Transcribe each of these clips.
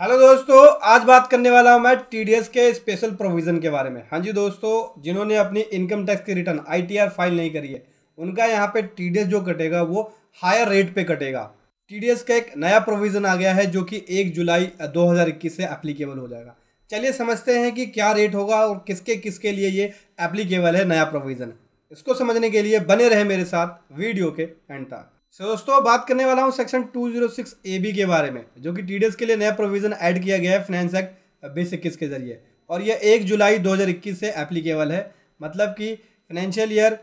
hello दोस्तों आज बात करने वाला हूं मैं टीडीएस के स्पेशल प्रोविजन के बारे में हाँ जी दोस्तों जिन्होंने अपनी इनकम टैक्स की रिटर्न आईटीआर फाइल नहीं करी है उनका यहाँ पे टीडीएस जो कटेगा वो हायर रेट पे कटेगा टीडीएस का एक नया प्रोविजन आ गया है जो कि एक जुलाई 2021 से एप्लीकेबल हो जाएगा चलिए समझते हैं कि क्या रेट होगा और किसके किसके लिए ये एप्लीकेबल है नया प्रोविज़न इसको समझने के लिए बने रहे मेरे साथ वीडियो के एंड तक सो so, दोस्तों बात करने वाला हूँ सेक्शन 206 बी के बारे में जो कि टी के लिए नया प्रोविजन ऐड किया गया है फाइनेंस एक्ट बीस इक्कीस के जरिए और यह एक जुलाई 2021 से एप्लीकेबल है मतलब कि फाइनेंशियल ईयर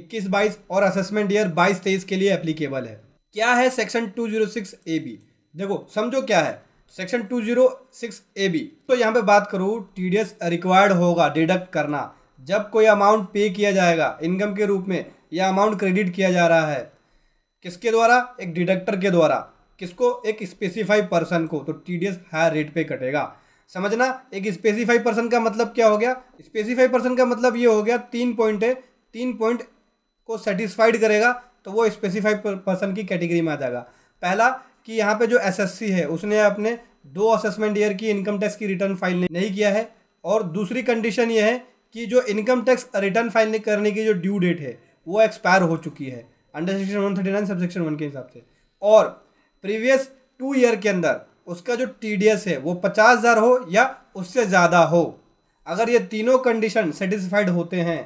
21 बाईस और असेसमेंट ईयर बाईस तेईस के लिए एप्लीकेबल है क्या है सेक्शन 206 बी देखो समझो क्या है सेक्शन 206 बी तो यहाँ पे बात करूँ एस रिक्वायर्ड होगा डिडक्ट करना जब कोई अमाउंट पे किया जाएगा इनकम के रूप में या अमाउंट क्रेडिट किया जा रहा है किसके द्वारा एक डिडक्टर के द्वारा किसको एक स्पेसिफाई पर्सन को तो T D S higher rate पे कटेगा समझना एक स्पेसिफाई पर्सन का मतलब क्या हो गया स्पेसिफाई पर्सन का मतलब ये हो गया तीन पॉइंट है तीन पॉइंट को सेटिस्फाइड करेगा तो वो स्पेसिफाई पर्सन की कैटेगरी में आ जाएगा पहला कि यहाँ पे जो एसएससी है उसने अपने दो असेसमेंट ईयर की इनकम टैक्स की रिटर्न फाइल नहीं किया है और दूसरी कंडीशन ये है कि जो इनकम टैक्स रिटर्न फाइल करने की जो ड्यू डेट है वो एक्सपायर हो चुकी है under section one thirty nine sub section one के हिसाब से और प्रीवियस टू ईयर के अंदर उसका जो टी डी एस है वो पचास हज़ार हो या उससे ज़्यादा हो अगर ये तीनों कंडीशन सेटिस्फाइड होते हैं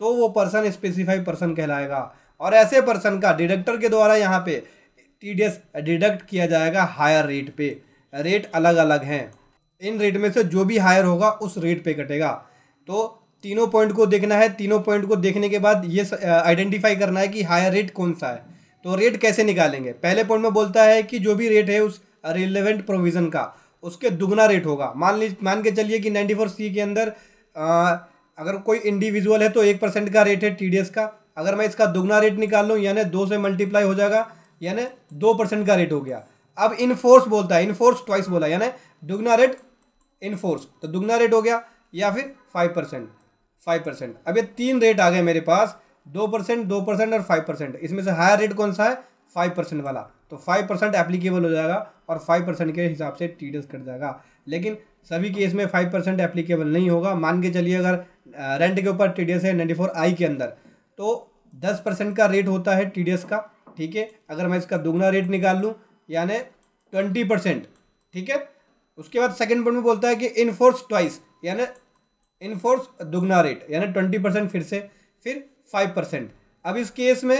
तो वो पर्सन स्पेसिफाइड पर्सन कहलाएगा और ऐसे पर्सन का डिडक्टर के द्वारा यहाँ पे टी डी एस डिडक्ट किया जाएगा हायर रेट पे रेट अलग अलग हैं इन रेट में से जो भी हायर होगा उस रेट पे कटेगा तो तीनों पॉइंट को देखना है तीनों पॉइंट को देखने के बाद ये आइडेंटिफाई करना है कि हायर रेट कौन सा है तो रेट कैसे निकालेंगे पहले पॉइंट में बोलता है कि जो भी रेट है उस रिलेवेंट प्रोविज़न का उसके दुगना रेट होगा मान ली मान के चलिए कि नाइन्टी फोर सी के अंदर आ, अगर कोई इंडिविजुअल है तो एक परसेंट का रेट है टी का अगर मैं इसका दुगना रेट निकाल लूँ यानी दो से मल्टीप्लाई हो जाएगा यानी दो परसेंट का रेट हो गया अब इनफोर्स बोलता है इनफोर्स ट्वाइस बोला यानी दुगना रेट इनफोर्स तो दुगना रेट हो गया या फिर फाइव परसेंट फाइव परसेंट अब ये तीन रेट आ गए मेरे पास दो परसेंट दो परसेंट और फाइव परसेंट इसमें से हायर रेट कौन सा है फाइव परसेंट वाला तो फाइव परसेंट एप्लीकेबल हो जाएगा और फाइव परसेंट के हिसाब से टी कट जाएगा लेकिन सभी केस में फाइव परसेंट एप्लीकेबल नहीं होगा मान के चलिए अगर रेंट के ऊपर टी है नाइन्टी फोर आई के अंदर तो दस परसेंट का रेट होता है टी का ठीक है अगर मैं इसका दोगुना रेट निकाल लूँ यानी ट्वेंटी परसेंट ठीक है उसके बाद सेकेंड पॉइंट में बोलता है कि इनफोर्स ट्वाइस यानी इनफोर्स दुगना रेट यानी ट्वेंटी परसेंट फिर से फिर फाइव परसेंट अब इस केस में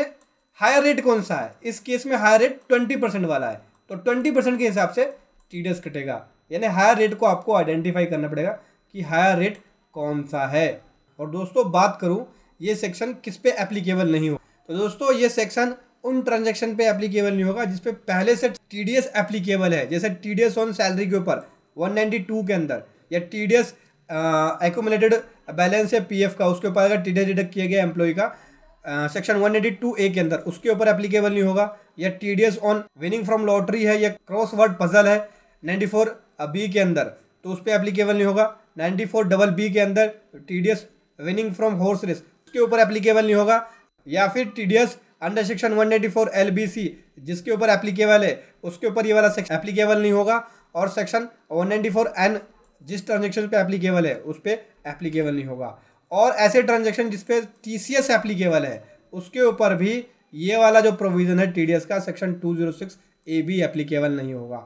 हायर रेट कौन सा है इस केस में हायर रेट ट्वेंटी परसेंट वाला है तो ट्वेंटी परसेंट के हिसाब से टी डी एस कटेगा यानी हायर रेट को आपको आइडेंटिफाई करना पड़ेगा कि हायर रेट कौन सा है और दोस्तों बात करूँ ये सेक्शन किस पे एप्लीकेबल नहीं हो तो दोस्तों ये सेक्शन उन ट्रांजेक्शन पे एप्लीकेबल नहीं होगा जिसपे पहले से टी एप्लीकेबल है जैसे टी ऑन सैलरी के ऊपर टू के अंदर या टी एकोमुलेटेड बैलेंस है पी का उसके ऊपर अगर टी डी किया गया एम्प्लॉय का section one eighty two A के अंदर उसके ऊपर एप्लीकेबल नहीं होगा या T on winning from lottery है या क्रॉस वर्ड पजल है नाइन्टी फोर बी के अंदर तो उस पर एप्लीकेबल नहीं होगा नाइन्टी फोर डबल बी के अंदर T D S winning from horse race उसके ऊपर एप्लीकेबल नहीं होगा या फिर T D S under section one eighty four L B C जिसके ऊपर एप्लीकेबल है उसके ऊपर ये वाला सेक्शन एप्लीकेबल नहीं होगा और section one ninety four N जिस ट्रांजेक्शन पे एप्लीकेबल है उस पर एप्लीकेबल नहीं होगा और ऐसे ट्रांजेक्शन जिस पे टी सी एस एप्लीकेबल है उसके ऊपर भी ये वाला जो प्रोविज़न है टी डी एस का section two zero six A B applicable नहीं होगा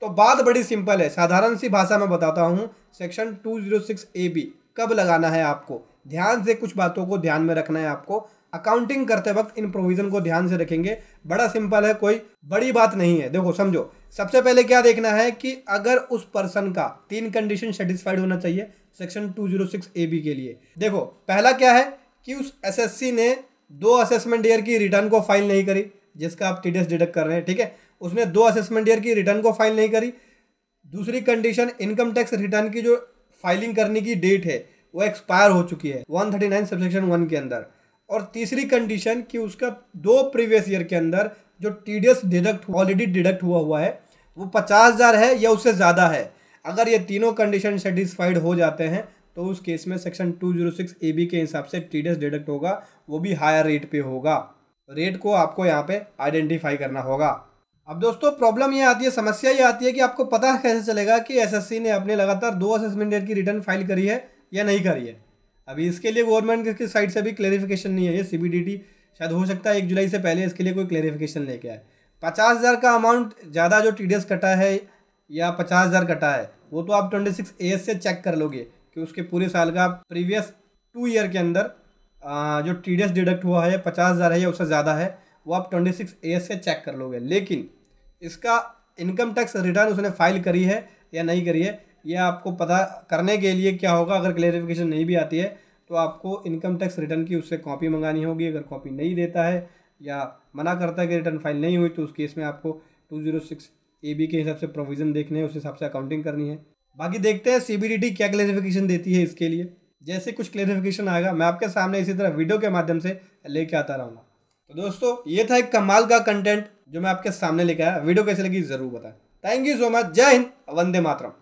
तो बात बड़ी सिंपल है साधारण सी भाषा में बताता हूँ section two zero six A B कब लगाना है आपको ध्यान से कुछ बातों को ध्यान में रखना है आपको अकाउंटिंग करते वक्त इन प्रोविजन को ध्यान से रखेंगे बड़ा सिंपल है कोई बड़ी बात नहीं है देखो समझो सबसे पहले क्या देखना है कि अगर उस पर्सन का तीन कंडीशन सेटिस्फाइड होना चाहिए सेक्शन सिक्स ए बी के लिए देखो पहला क्या है कि उस एसएससी ने दो असेसमेंट ईयर की रिटर्न को फाइल नहीं करी जिसका आप टीडीएस डिडक्ट कर रहे हैं ठीक है उसने दो असेसमेंट ईयर की रिटर्न को फाइल नहीं करी दूसरी कंडीशन इनकम टैक्स रिटर्न की जो फाइलिंग करने की डेट है वो एक्सपायर हो चुकी है one thirty nine subsection one के अंदर और तीसरी कंडीशन कि उसका दो प्रीवियस ईयर के अंदर जो T D S deduct already deduct हुआ हुआ है वो पचास हज़ार है या उससे ज़्यादा है अगर ये तीनों कंडीशन सेटिस्फाइड हो जाते हैं तो उस केस में section two zero six A B के हिसाब से टी डी एस डिडक्ट होगा वो भी हायर रेट पे होगा रेट को आपको यहाँ पे आइडेंटिफाई करना होगा अब दोस्तों प्रॉब्लम ये आती है समस्या ये आती है कि आपको पता कैसे चलेगा कि एसएससी ने अपने लगातार दो असेसमेंट डेट की रिटर्न फाइल करी है या नहीं करी है अभी इसके लिए गवर्नमेंट की साइड से अभी क्लेरिफिकेशन नहीं है ये सी शायद हो सकता है एक जुलाई से पहले इसके लिए कोई क्लेरिफिकेशन लेके आए पचास हज़ार का अमाउंट ज़्यादा जो टी कटा है या पचास हज़ार कटा है वो तो आप ट्वेंटी सिक्स ए से चेक कर लोगे कि उसके पूरे साल का प्रीवियस टू ईयर के अंदर जो टी डिडक्ट हुआ है पचास हज़ार है या उससे ज़्यादा है वो आप ट्वेंटी सिक्स ए से चेक कर लोगे लेकिन इसका इनकम टैक्स रिटर्न उसने फाइल करी है या नहीं करी है ये आपको पता करने के लिए क्या होगा अगर क्लेरिफिकेशन नहीं भी आती है तो आपको इनकम टैक्स रिटर्न की उससे कॉपी मंगानी होगी अगर कॉपी नहीं देता है या मना करता है कि रिटर्न फाइल नहीं हुई तो उस केस में आपको two zero six A B के हिसाब से प्रोविज़न देखने हैं उस हिसाब से अकाउंटिंग करनी है बाकी देखते हैं सी बी डी टी क्या क्लेरिफिकेशन देती है इसके लिए जैसे कुछ क्लेरिफिकेशन आएगा मैं आपके सामने इसी तरह वीडियो के माध्यम से लेके आता रहूँगा तो दोस्तों ये था एक कमाल का कंटेंट जो मैं आपके सामने लेके आया वीडियो कैसे लगी ज़रूर बताएं थैंक यू सो मच जय हिंद वंदे मातरम